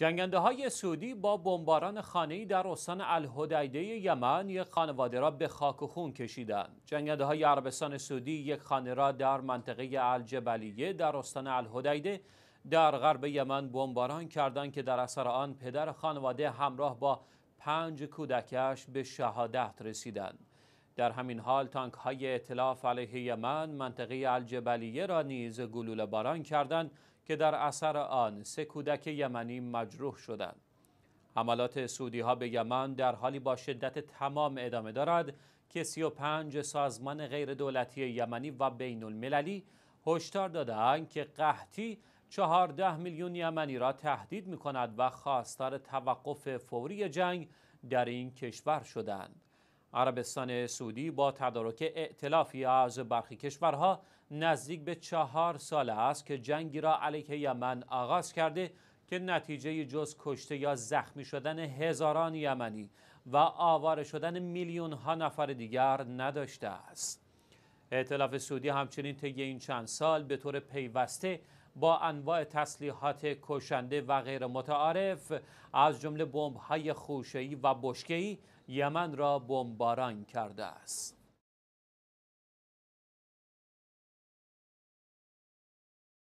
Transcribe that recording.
جنگنده های سعودی با بمباران خانه‌ای در استان الهدیده یمن یک خانواده را به خاک و خون کشیدند. جنگنده های عربستان سعودی یک خانه را در منطقه الجبلیه در استان الهدیده در غرب یمن بمباران کردند که در اثر آن پدر خانواده همراه با پنج کودکش به شهادت رسیدند. در همین حال تانک های اطلاف علیه یمن منطقه الجبلیه را نیز گلوله باران کردند که در اثر آن سه کودک یمنی مجروح شدند. حملات سعودی ها به یمن در حالی با شدت تمام ادامه دارد که 35 سازمان غیر دولتی یمنی و بین المللی هشدار دادهاند که قحطی 14 میلیون یمنی را تهدید می کند و خواستار توقف فوری جنگ در این کشور شدند. عربستان سعودی با تدارک ائتلافی از برخی کشورها نزدیک به چهار سال است که جنگی را علیه یمن آغاز کرده که نتیجه جز کشته یا زخمی شدن هزاران یمنی و آواره شدن میلیون ها نفر دیگر نداشته است. ائتلاف سعودی همچنین طی این چند سال به طور پیوسته با انواع تسلیحات کشنده و غیر متعارف از جمله بمب‌های خوشه‌ای و بشکه‌ای یمن را بمباران کرده است.